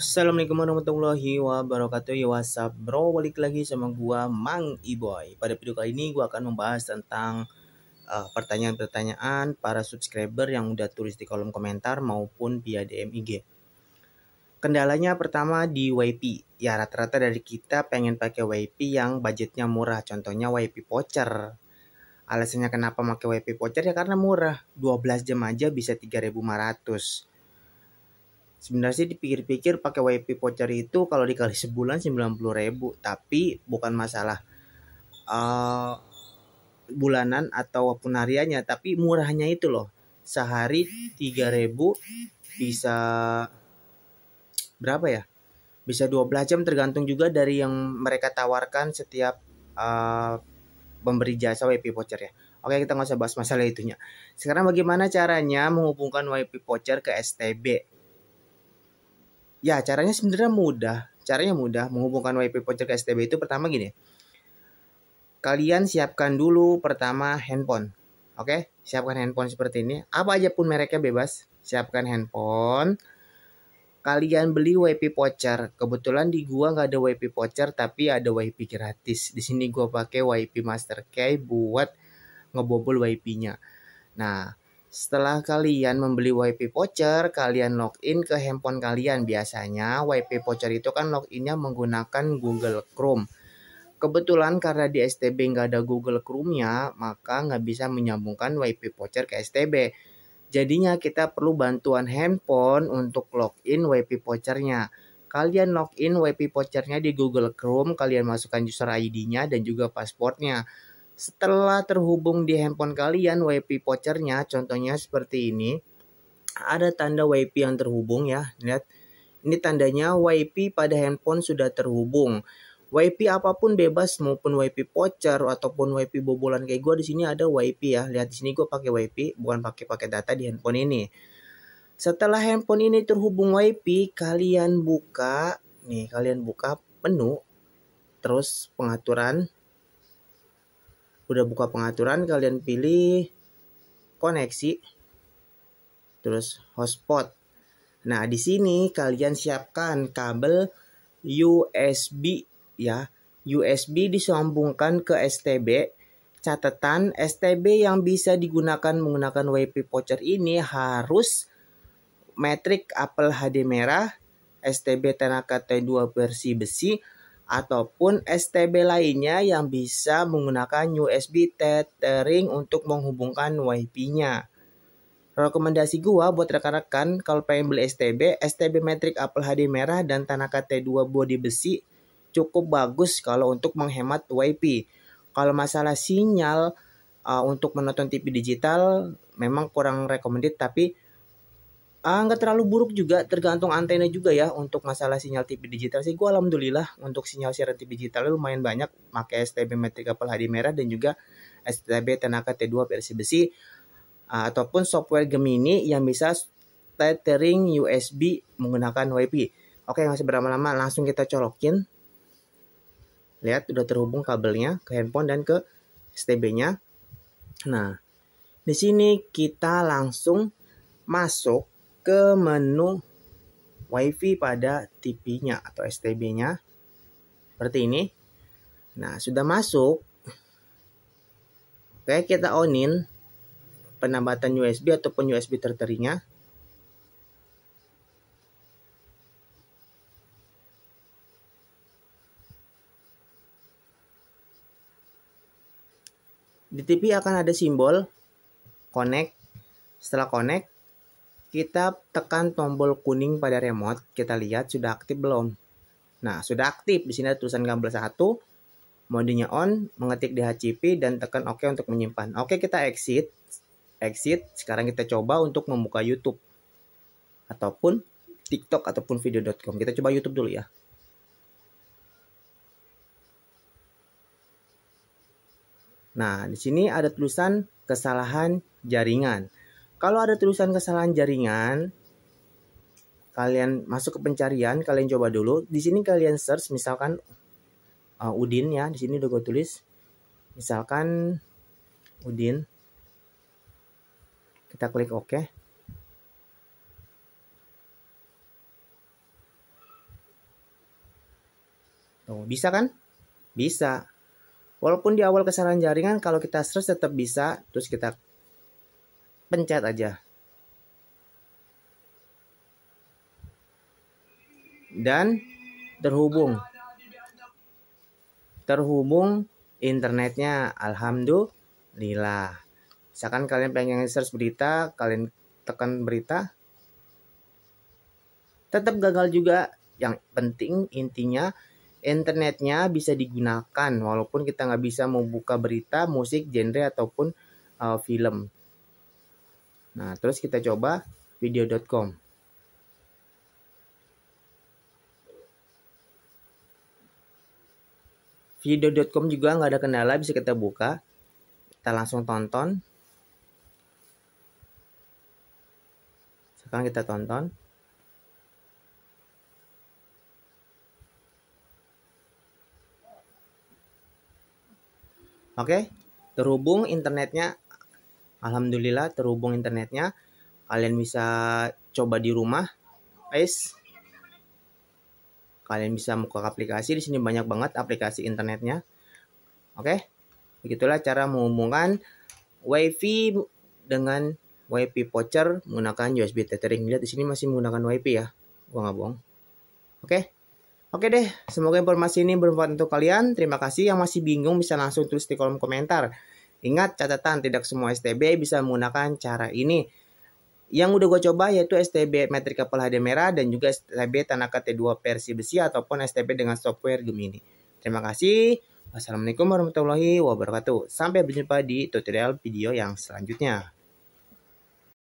Assalamualaikum warahmatullahi wabarakatuh ya, what's whatsapp bro balik lagi sama gua Mang Iboy Pada video kali ini gua akan membahas tentang eh, pertanyaan-pertanyaan uh, para subscriber yang udah tulis di kolom komentar maupun via DM IG Kendalanya pertama di YP Ya rata-rata dari kita pengen pakai YP yang budgetnya murah Contohnya YP voucher Alasannya kenapa pakai YP voucher ya karena murah 12 jam aja bisa 3500 sebenarnya sih dipikir-pikir pakai WP voucher itu kalau dikali sebulan 90.000 tapi bukan masalah uh, bulanan ataupun hariannya tapi murahnya itu loh sehari 3000 bisa berapa ya bisa 12 jam tergantung juga dari yang mereka tawarkan setiap uh, pemberi jasa WP voucher ya Oke kita nggak usah bahas masalah itunya Sekarang bagaimana caranya menghubungkan WP voucher ke STB Ya, caranya sebenarnya mudah. Caranya mudah menghubungkan WiFi voucher ke STB itu pertama gini. Kalian siapkan dulu pertama handphone. Oke, siapkan handphone seperti ini. Apa aja pun mereknya bebas. Siapkan handphone. Kalian beli WiFi voucher. Kebetulan di gua nggak ada WiFi voucher, tapi ada WiFi gratis. Di sini gua pakai WiFi Masterkey buat ngebobol WiFi-nya. Nah, setelah kalian membeli WP voucher, kalian login ke handphone kalian. Biasanya WP voucher itu kan loginnya menggunakan Google Chrome. Kebetulan karena di STB nggak ada Google Chrome-nya, maka nggak bisa menyambungkan WP voucher ke STB. Jadinya kita perlu bantuan handphone untuk login WP vouchernya. Kalian login WP vouchernya di Google Chrome, kalian masukkan user ID-nya dan juga passwordnya setelah terhubung di handphone kalian WiFi vouchernya, contohnya seperti ini. Ada tanda WiFi yang terhubung ya, lihat. Ini tandanya WiFi pada handphone sudah terhubung. WiFi apapun bebas maupun WiFi voucher ataupun WiFi bobolan kayak gue di sini ada WiFi ya. Lihat di sini gue pakai WiFi bukan pakai pakai data di handphone ini. Setelah handphone ini terhubung WiFi, kalian buka nih kalian buka menu terus pengaturan udah buka pengaturan kalian pilih koneksi terus hotspot nah di sini kalian siapkan kabel USB ya USB disambungkan ke STB catatan STB yang bisa digunakan menggunakan WP voucher ini harus metrik Apple HD merah STB tenaga T2 versi besi ataupun STB lainnya yang bisa menggunakan USB tethering untuk menghubungkan WiFi-nya. Rekomendasi gua buat rekan-rekan kalau pengen beli STB, STB metrik Apple HD merah dan Tanaka T2 body besi cukup bagus kalau untuk menghemat WiFi. Kalau masalah sinyal uh, untuk menonton TV digital memang kurang recommended tapi Ah, nggak terlalu buruk juga, tergantung antena juga ya untuk masalah sinyal TV digital sih. Gue alhamdulillah untuk sinyal siaran TV digital lumayan banyak pakai STB Metrika Pelhadi Merah dan juga STB Tenaga T2 versi besi uh, ataupun software Gemini yang bisa tethering USB menggunakan WiFi. Oke, nggak seberapa lama langsung kita colokin. Lihat, udah terhubung kabelnya ke handphone dan ke STB-nya. Nah, di sini kita langsung masuk ke menu WiFi pada TV-nya atau STB-nya. Seperti ini. Nah, sudah masuk. Oke, kita onin penambatan USB ataupun USB terterinya. Di TV akan ada simbol connect. Setelah connect, kita tekan tombol kuning pada remote, kita lihat sudah aktif belum. Nah, sudah aktif. Di sini ada tulisan gambar 1, modenya on, mengetik DHCP, dan tekan OK untuk menyimpan. Oke, kita exit. Exit, sekarang kita coba untuk membuka YouTube. Ataupun TikTok, ataupun video.com. Kita coba YouTube dulu ya. Nah, di sini ada tulisan kesalahan jaringan. Kalau ada tulisan kesalahan jaringan, kalian masuk ke pencarian, kalian coba dulu. Di sini kalian search misalkan uh, Udin ya, di sini udah gue tulis. Misalkan Udin. Kita klik oke. OK. Oh bisa kan? Bisa. Walaupun di awal kesalahan jaringan, kalau kita search tetap bisa. Terus kita pencet aja. Dan terhubung. Terhubung internetnya alhamdulillah. Misalkan kalian pengen search berita, kalian tekan berita. Tetap gagal juga. Yang penting intinya internetnya bisa digunakan walaupun kita nggak bisa membuka berita, musik, genre ataupun uh, film. Nah, terus kita coba video.com. Video.com juga nggak ada kendala, bisa kita buka. Kita langsung tonton. Sekarang kita tonton. Oke, terhubung internetnya Alhamdulillah terhubung internetnya. Kalian bisa coba di rumah. Guys, kalian bisa buka aplikasi di sini banyak banget aplikasi internetnya. Oke. Begitulah cara menghubungkan WiFi dengan WiFi voucher menggunakan USB tethering. Lihat di sini masih menggunakan WiFi ya. Gua nggak bohong. Oke. Oke deh, semoga informasi ini bermanfaat untuk kalian. Terima kasih yang masih bingung bisa langsung tulis di kolom komentar. Ingat catatan tidak semua STB bisa menggunakan cara ini. Yang udah gue coba yaitu STB metrika hd merah dan juga STB Tanaka T2 versi besi ataupun STB dengan software Gemini. Terima kasih. Wassalamualaikum warahmatullahi wabarakatuh. Sampai berjumpa di tutorial video yang selanjutnya.